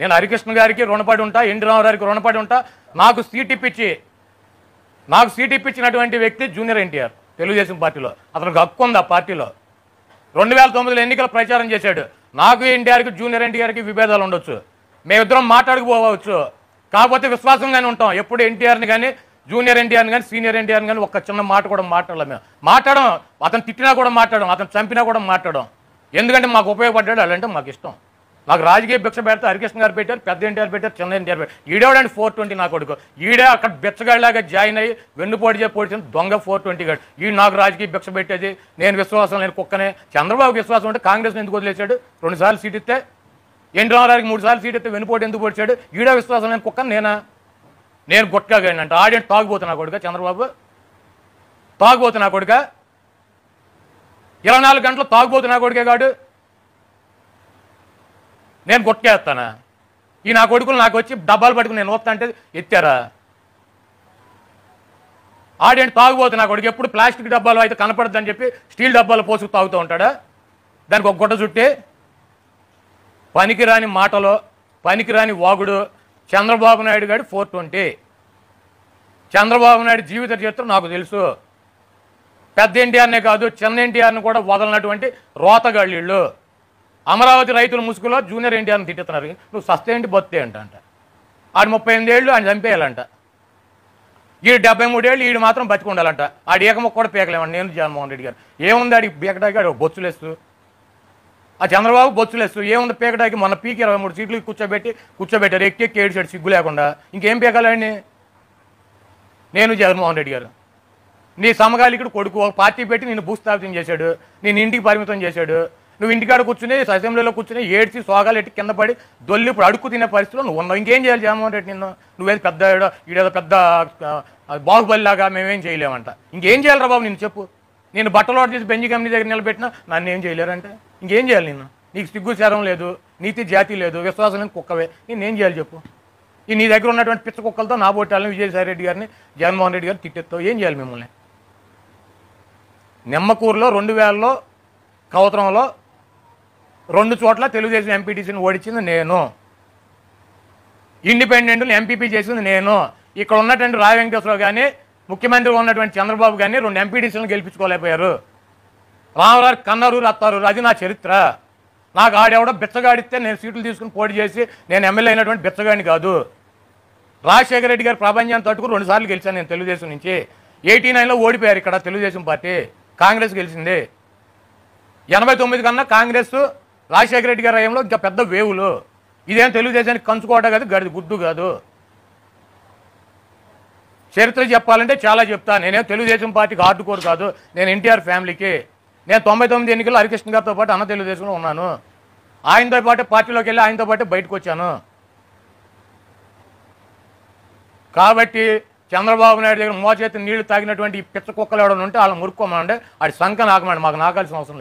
నేను హరికృష్ణ గారికి రుణపడి ఉంటా ఎన్టీ రామారావుకి రుణపడి ఉంటా నాకు సీట్ ఇప్పించి నాకు సీట్ ఇప్పించినటువంటి వ్యక్తి జూనియర్ ఎన్టీఆర్ తెలుగుదేశం పార్టీలో అతనికి హక్కు ఉంది ఆ పార్టీలో రెండు వేల తొమ్మిదిలో ఎన్నికల ప్రచారం చేశాడు నాకు ఎన్టీఆర్కి జూనియర్ ఎన్టీఆర్కి విభేదాలు ఉండొచ్చు మేమిద్దరం మాట్లాడుకుపోవచ్చు కాకపోతే విశ్వాసంగానే ఉంటాం ఎప్పుడు ఎన్టీఆర్ని కానీ జూనియర్ ఎన్టీఆర్ని కానీ సీనియర్ ఎన్టీఆర్ని కానీ ఒక్క చిన్న మాట కూడా మాట్లాడలేదు మేము మాట్లాడడం అతను తిట్టినా కూడా మాట్లాడడం అతను చంపినా కూడా మాట్లాడడం ఎందుకంటే మాకు ఉపయోగపడ్డాడు అలాంటి మాకు ఇష్టం నాకు రాజకీయ భిక్ష పెడితే హరికృష్ణ గారు పెట్టారు పెద్ద ఎన్టీఆర్ పెట్టారు చిన్న ఎన్టీఆర్ పెట్టారు ఈడేవాడండి ఫోర్ ట్వంటీ నా కొడుకు ఈడే అక్కడ బిచ్చగాడిలాగా జాయిన్ అయ్యి వెన్నుపోటు చేసి పొడిచిన దొంగ ఫోర్ ట్వంటీ గాడు ఈ నాకు రాజకీయ భిక్ష పెట్టేది నేను విశ్వాసం లేని కుక్కనే చంద్రబాబుకి విశ్వాసం ఉంటే కాంగ్రెస్ ఎందుకు వదిలేశాడు రెండుసార్లు సీట్ ఇస్తే ఎన్టీ రామారావుకి మూడు సార్లు సీట్ ఇస్తే వెన్నుపోటు ఎందుకు పొడిచాడు ఈడే విశ్వాసం నేను కుక్కను నేనా నేను గుట్కాగాడిని అంటే ఆడియన్స్ నా కొడుక చంద్రబాబు తాగుపోతున్నా కొడుక ఇరవై నాలుగు గంటలు తాగుపోతున్నా కొడుకే కాడు నేను కొట్టుకేస్తానా ఈ నా కొడుకులు నాకు వచ్చి డబ్బాలు పట్టుకుని నేను వస్తా అంటే ఎత్తారా ఆడేంటి తాగుబోతు నా కొడుకు ఎప్పుడు ప్లాస్టిక్ డబ్బాలు అయితే కనపడద్దని చెప్పి స్టీల్ డబ్బాలు పోసుకు తాగుతూ ఉంటాడా దానికి ఒక గుట్ట చుట్టి పనికిరాని మాటలో పనికిరాని వాగుడు చంద్రబాబు నాయుడు గారి ఫోర్ ట్వంటీ చంద్రబాబు నాయుడు జీవిత చరిత్ర నాకు తెలుసు పెద్ద ఎన్టీఆర్నే కాదు చిన్న ఎన్టీఆర్ని కూడా వదలనటువంటి రోతగాళ్ళు అమరావతి రైతుల ముసుగులో జూనియర్ ఎన్టీఆర్ని తిట్టుతున్నారు నువ్వు సస్తేంటి బొత్తే అంట అంట ఆడు ముప్పై ఎనిమిది ఏళ్ళు ఆయన చంపేయాలంట ఈడు డెబ్బై మూడేళ్ళు ఈడు మాత్రం బతికుండాలంట ఆడు ఏకముక్క కూడా పీకలేమండి నేను జగన్మోహన్ రెడ్డి గారు ఏముంది ఆడికి పీకడానికి ఆడు బొచ్చులేస్తూ ఆ చంద్రబాబు బొచ్చులేస్తూ ఏముంది పీకడానికి మొన్న పీకి ఇరవై మూడు సీట్లు కూర్చోబెట్టి కూర్చోబెట్టారు ఎక్కి ఎక్కి ఏడు సిగ్గు లేకుండా ఇంకేం పీకాలండి నేను జగన్మోహన్ రెడ్డి గారు నీ సమగాలికుడు కొడుకు ఒక పార్టీ పెట్టి నేను భూస్థాపితం చేశాడు నేను ఇంటికి పరిమితం చేశాడు నువ్వు ఇంటికాడ కూర్చుని అసెంబ్లీలో కూర్చుని ఏడ్చి సోగాలు ఎట్టి కింద పడి దొల్లి ఇప్పుడు అడుక్కు తినే పరిస్థితిలో నువ్వు ఉన్నావు ఇంకేం చేయాలి జగన్మోహన్ రెడ్డి నిన్ను నువ్వేది పెద్ద ఈడేదో పెద్ద బాహుబలిలాగా మేమేం చేయలేమంట ఇంకేం చేయాలి రా బాబు నేను చెప్పు నేను బట్టలు ఆర్డర్ చేసి బెంజి కంపెనీ దగ్గర నిలబెట్టినా నన్ను ఏం చేయలేరంటే ఇంకేం చేయాలి నేను నీకు సిగ్గు చేరం లేదు నీతి జాతి లేదు విశ్వాసం లేని కుక్కవే నేనేం చేయాలి చెప్పు ఈ నీ దగ్గర ఉన్నటువంటి పిచ్చ కుక్కలతో నా బొట్టాలని విజయసాయి రెడ్డి గారిని జగన్మోహన్ రెడ్డి గారిని తిట్టెత్తావు ఏం చేయాలి మిమ్మల్ని నిమ్మకూరులో రెండు వేలలో కవతరంలో రెండు చోట్ల తెలుగుదేశం ఎంపీటీసీని ఓడించింది నేను ఇండిపెండెంట్లు ఎంపీపీ చేసింది నేను ఇక్కడ ఉన్నటువంటి రాయ వెంకటేశ్వరరావు కానీ ముఖ్యమంత్రిగా ఉన్నటువంటి చంద్రబాబు కానీ రెండు ఎంపీటీసీలను గెలిపించుకోలేకపోయారు రామరావు కన్నరు రత్తారు అది నా చరిత్ర నాకు ఆడేవడం బిచ్చగాడితే నేను సీట్లు తీసుకుని పోటీ చేసి నేను ఎమ్మెల్యే అయినటువంటి బిచ్చగాడిని కాదు రాజశేఖర రెడ్డి గారి ప్రాబంధ్యాన్ని తట్టుకు రెండుసార్లు గెలిచాను నేను తెలుగుదేశం నుంచి ఎయిటీ నైన్లో ఓడిపోయారు ఇక్కడ తెలుగుదేశం పార్టీ కాంగ్రెస్ గెలిచింది ఎనభై తొమ్మిది కన్నా కాంగ్రెస్ రాజశేఖర రెడ్డి గారి హయాంలో ఇంకా పెద్ద వేవులు ఇదేం తెలుగుదేశానికి కంచుకోట కాదు గడి గుడ్డు కాదు చరిత్ర చెప్పాలంటే చాలా చెప్తా నేనేం తెలుగుదేశం పార్టీకి ఆర్డుకోరు కాదు నేను ఎన్టీఆర్ ఫ్యామిలీకి నేను తొంభై తొమ్మిది ఎన్నికల్లో హరికృష్ణ గారితో పాటు అన్న తెలుగుదేశంలో ఉన్నాను ఆయనతో పాటు పార్టీలోకి వెళ్ళి ఆయనతో పాటు బయటకు వచ్చాను కాబట్టి చంద్రబాబు నాయుడు దగ్గర మోచేతి నీళ్లు తాగినటువంటి పిచ్చ కుక్కలు ఎవడనుంటే వాళ్ళు మురుక్కోమనండి ఆడి సంఖ్య నాకమండి మాకు నాకాల్సిన అవసరం